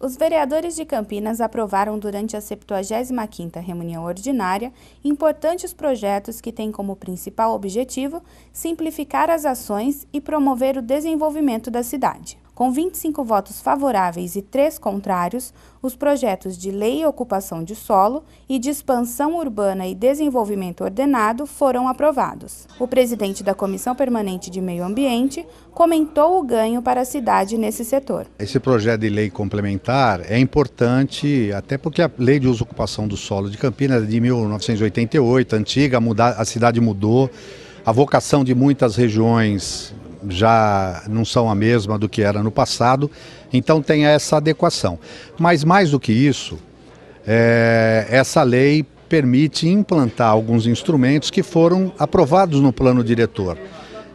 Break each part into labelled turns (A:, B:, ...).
A: Os vereadores de Campinas aprovaram durante a 75ª reunião ordinária importantes projetos que têm como principal objetivo simplificar as ações e promover o desenvolvimento da cidade. Com 25 votos favoráveis e 3 contrários, os projetos de Lei e Ocupação de Solo e de Expansão Urbana e Desenvolvimento Ordenado foram aprovados. O presidente da Comissão Permanente de Meio Ambiente comentou o ganho para a cidade nesse setor.
B: Esse projeto de lei complementar é importante, até porque a Lei de Uso e Ocupação do Solo de Campinas é de 1988, antiga, a cidade mudou. A vocação de muitas regiões já não são a mesma do que era no passado, então tem essa adequação. Mas mais do que isso, é, essa lei permite implantar alguns instrumentos que foram aprovados no plano diretor.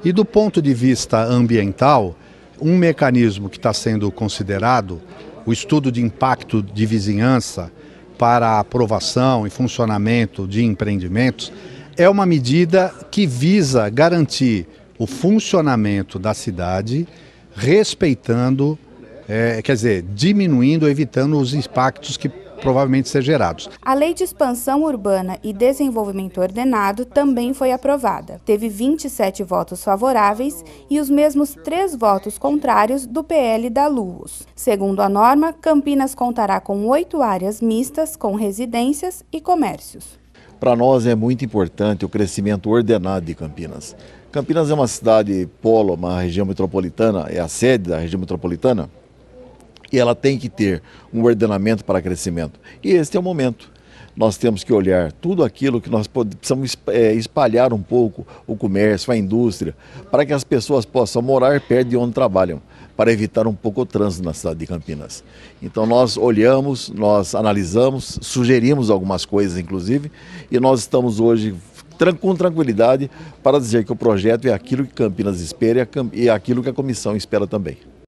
B: E do ponto de vista ambiental, um mecanismo que está sendo considerado, o estudo de impacto de vizinhança para a aprovação e funcionamento de empreendimentos, é uma medida que visa garantir o funcionamento da cidade, respeitando, é, quer dizer, diminuindo, evitando os impactos que provavelmente ser gerados.
A: A Lei de Expansão Urbana e Desenvolvimento Ordenado também foi aprovada. Teve 27 votos favoráveis e os mesmos três votos contrários do PL da Luz. Segundo a norma, Campinas contará com oito áreas mistas com residências e comércios.
C: Para nós é muito importante o crescimento ordenado de Campinas. Campinas é uma cidade polo, uma região metropolitana, é a sede da região metropolitana, e ela tem que ter um ordenamento para crescimento. E este é o momento nós temos que olhar tudo aquilo que nós precisamos é, espalhar um pouco o comércio, a indústria, para que as pessoas possam morar perto de onde trabalham, para evitar um pouco o trânsito na cidade de Campinas. Então nós olhamos, nós analisamos, sugerimos algumas coisas, inclusive, e nós estamos hoje com tranquilidade para dizer que o projeto é aquilo que Campinas espera e é aquilo que a comissão espera também.